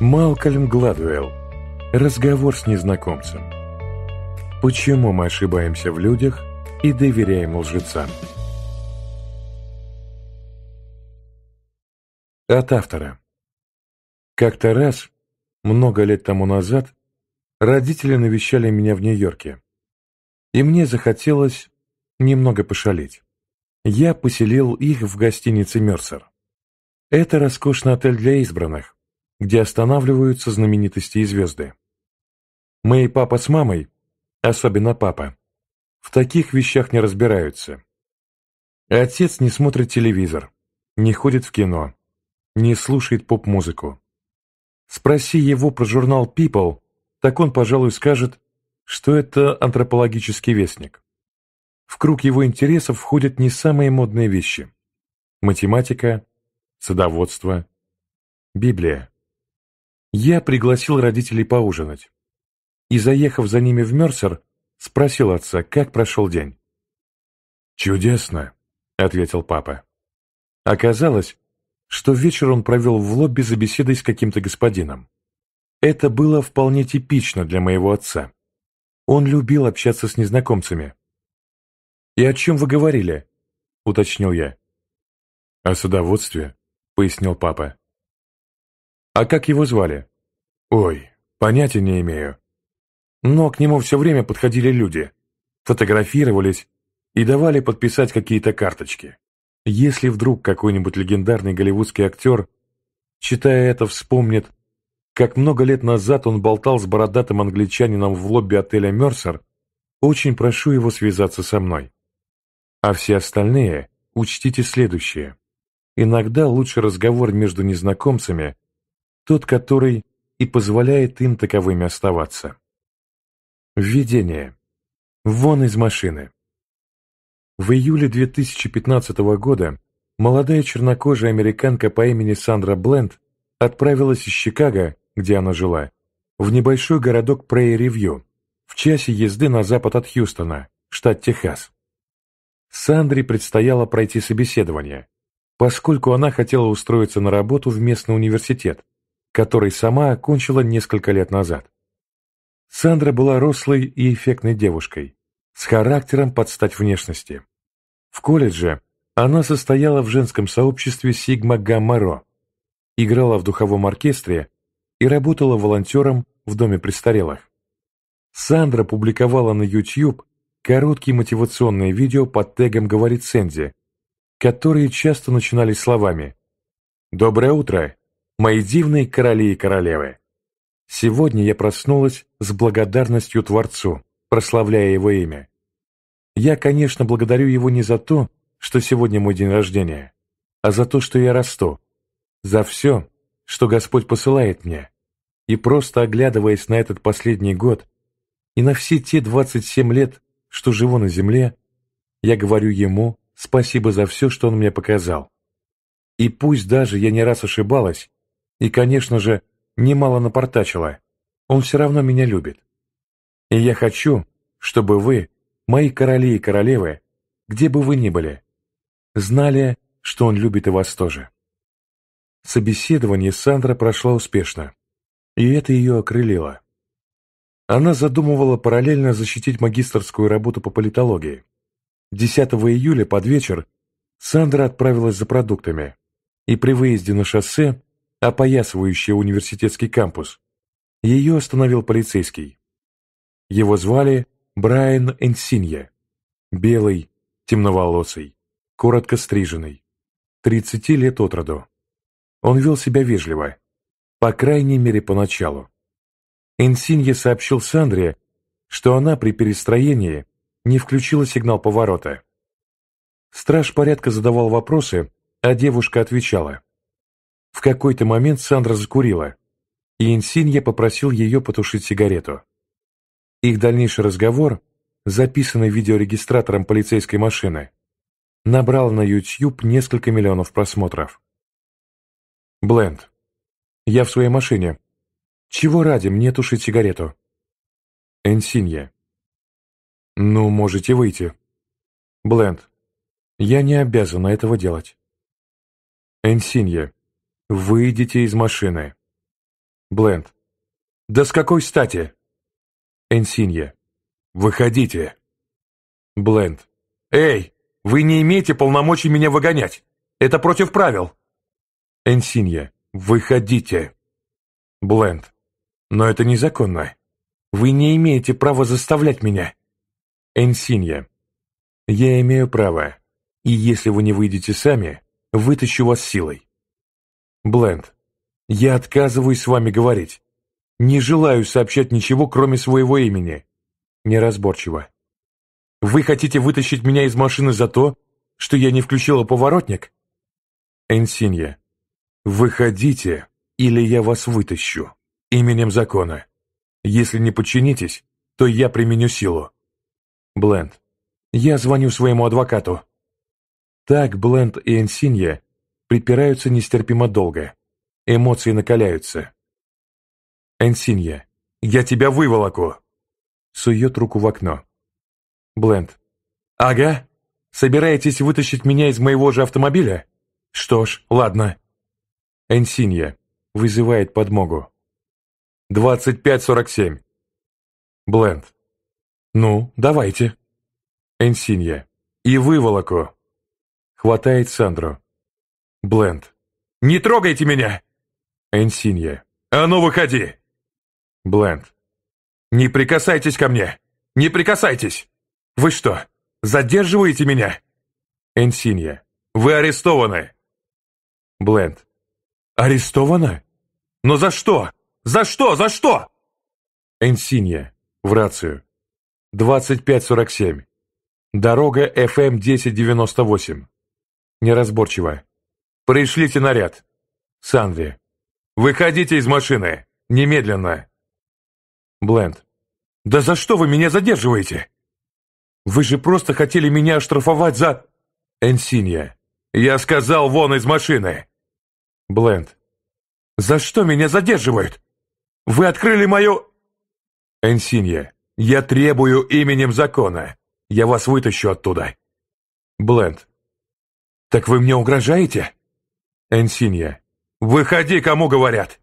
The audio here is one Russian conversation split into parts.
Малкольм Гладуэлл. Разговор с незнакомцем. Почему мы ошибаемся в людях и доверяем лжецам? От автора. Как-то раз, много лет тому назад, родители навещали меня в Нью-Йорке. И мне захотелось немного пошалить. Я поселил их в гостинице «Мерсер». Это роскошный отель для избранных, где останавливаются знаменитости и звезды. Мы и папа с мамой, особенно папа, в таких вещах не разбираются. Отец не смотрит телевизор, не ходит в кино, не слушает поп-музыку. Спроси его про журнал People, так он, пожалуй, скажет, что это антропологический вестник. В круг его интересов входят не самые модные вещи. Математика, садоводство, Библия. Я пригласил родителей поужинать. И, заехав за ними в Мерсер, спросил отца, как прошел день. «Чудесно», — ответил папа. Оказалось, что вечер он провел в лобби за беседой с каким-то господином. Это было вполне типично для моего отца. Он любил общаться с незнакомцами. «И о чем вы говорили?» — уточнил я. «О садоводстве», — пояснил папа. «А как его звали?» «Ой, понятия не имею». Но к нему все время подходили люди, фотографировались и давали подписать какие-то карточки. Если вдруг какой-нибудь легендарный голливудский актер, читая это, вспомнит, как много лет назад он болтал с бородатым англичанином в лобби отеля «Мерсер», очень прошу его связаться со мной. А все остальные учтите следующее. Иногда лучше разговор между незнакомцами – тот, который и позволяет им таковыми оставаться. Введение. Вон из машины. В июле 2015 года молодая чернокожая американка по имени Сандра Бленд отправилась из Чикаго, где она жила, в небольшой городок прейри в часе езды на запад от Хьюстона, штат Техас. Сандре предстояло пройти собеседование, поскольку она хотела устроиться на работу в местный университет, который сама окончила несколько лет назад. Сандра была рослой и эффектной девушкой, с характером под стать внешности. В колледже она состояла в женском сообществе Сигма Гаммаро, играла в духовом оркестре и работала волонтером в Доме престарелых. Сандра публиковала на YouTube короткие мотивационные видео под тегом «Говорит Сэнди», которые часто начинались словами «Доброе утро! мои дивные короли и королевы. Сегодня я проснулась с благодарностью Творцу, прославляя его имя. Я, конечно, благодарю его не за то, что сегодня мой день рождения, а за то, что я расту, за все, что Господь посылает мне. И просто оглядываясь на этот последний год и на все те 27 лет, что живу на земле, я говорю ему спасибо за все, что он мне показал. И пусть даже я не раз ошибалась, и, конечно же, немало напортачила. Он все равно меня любит. И я хочу, чтобы вы, мои короли и королевы, где бы вы ни были, знали, что он любит и вас тоже. Собеседование Сандра прошло успешно, и это ее окрылило. Она задумывала параллельно защитить магистрскую работу по политологии. 10 июля под вечер Сандра отправилась за продуктами, и при выезде на шоссе опоясывающая университетский кампус. Ее остановил полицейский. Его звали Брайан Энсинья. Белый, темноволосый, коротко стриженный, 30 лет от роду. Он вел себя вежливо, по крайней мере поначалу. Энсинье сообщил Сандре, что она при перестроении не включила сигнал поворота. Страж порядка задавал вопросы, а девушка отвечала. В какой-то момент Сандра закурила, и Инсинья попросил ее потушить сигарету. Их дальнейший разговор, записанный видеорегистратором полицейской машины, набрал на YouTube несколько миллионов просмотров. Бленд. Я в своей машине. Чего ради мне тушить сигарету? Энсинья. Ну, можете выйти. Бленд. Я не обязана этого делать. Энсинья. «Выйдите из машины». Бленд. «Да с какой стати?» Энсинья. «Выходите». Бленд. «Эй, вы не имеете полномочий меня выгонять. Это против правил». Энсинья. «Выходите». Бленд. «Но это незаконно. Вы не имеете права заставлять меня». Энсинья. «Я имею право, и если вы не выйдете сами, вытащу вас силой. Бленд, я отказываюсь с вами говорить. Не желаю сообщать ничего, кроме своего имени. Неразборчиво. Вы хотите вытащить меня из машины за то, что я не включила поворотник? Энсинья. Выходите, или я вас вытащу. Именем закона. Если не подчинитесь, то я применю силу. Бленд. Я звоню своему адвокату. Так Бленд и Энсинья припираются нестерпимо долго. Эмоции накаляются. Энсинья. «Я тебя выволоку!» Сует руку в окно. Бленд. «Ага? Собираетесь вытащить меня из моего же автомобиля? Что ж, ладно». Энсинья. Вызывает подмогу. «Двадцать пять сорок семь». Бленд. «Ну, давайте». Энсинья. «И выволоку!» Хватает Сандру. Бленд. «Не трогайте меня!» Энсинья. «А ну, выходи!» Бленд. «Не прикасайтесь ко мне! Не прикасайтесь! Вы что, задерживаете меня?» Энсинья. «Вы арестованы!» Бленд. «Арестована? Но за что? За что? За что?» Энсинья. В рацию. 2547. Дорога FM 1098. Неразборчиво. «Пришлите наряд!» «Санви!» «Выходите из машины! Немедленно!» Бленд. «Да за что вы меня задерживаете? Вы же просто хотели меня оштрафовать за...» Энсинья. «Я сказал, вон из машины!» Бленд. «За что меня задерживают? Вы открыли мою...» Энсинья. «Я требую именем закона. Я вас вытащу оттуда». Бленд. «Так вы мне угрожаете?» Энсинья. «Выходи, кому говорят!»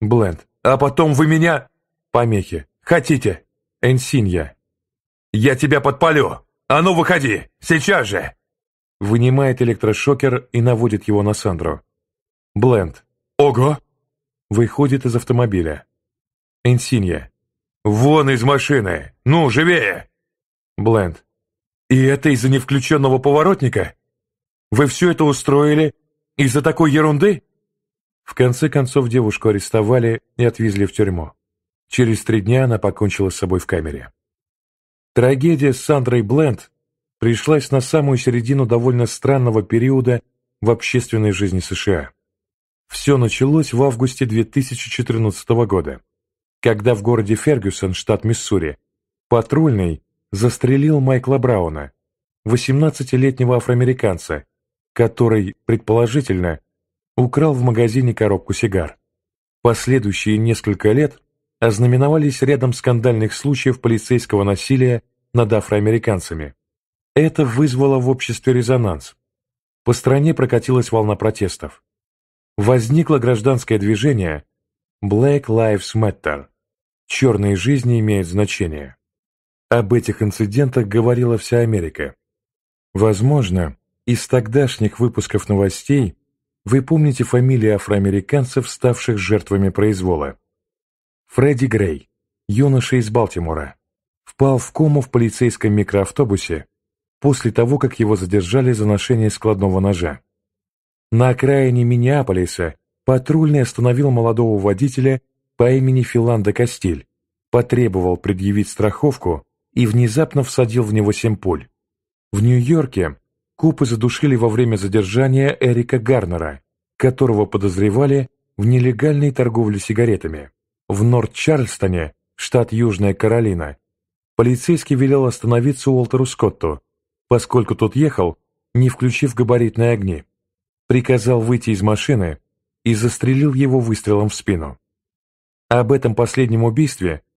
Бленд. «А потом вы меня...» Помехи. «Хотите?» Энсинья. «Я тебя подпалю! А ну, выходи! Сейчас же!» Вынимает электрошокер и наводит его на Сандру. Бленд. «Ого!» Выходит из автомобиля. Энсинья. «Вон из машины! Ну, живее!» Бленд. «И это из-за невключенного поворотника? Вы все это устроили, из-за такой ерунды? В конце концов девушку арестовали и отвезли в тюрьму. Через три дня она покончила с собой в камере. Трагедия с Сандрой Бленд пришлась на самую середину довольно странного периода в общественной жизни США. Все началось в августе 2014 года, когда в городе Фергюсон, штат Миссури, патрульный застрелил Майкла Брауна, 18-летнего афроамериканца, который, предположительно, украл в магазине коробку сигар. Последующие несколько лет ознаменовались рядом скандальных случаев полицейского насилия над афроамериканцами. Это вызвало в обществе резонанс. По стране прокатилась волна протестов. Возникло гражданское движение Black Lives Matter. Черные жизни имеют значение. Об этих инцидентах говорила вся Америка. Возможно, из тогдашних выпусков новостей вы помните фамилии афроамериканцев, ставших жертвами произвола. Фредди Грей, юноша из Балтимора, впал в кому в полицейском микроавтобусе после того, как его задержали за ношение складного ножа. На окраине Миннеаполиса патрульный остановил молодого водителя по имени Филанда Кастиль, потребовал предъявить страховку и внезапно всадил в него семь пуль. В Нью-Йорке Купы задушили во время задержания Эрика Гарнера, которого подозревали в нелегальной торговле сигаретами. В Норт-Чарльстоне, штат Южная Каролина, полицейский велел остановиться Уолтеру Скотту, поскольку тот ехал, не включив габаритные огни. Приказал выйти из машины и застрелил его выстрелом в спину. Об этом последнем убийстве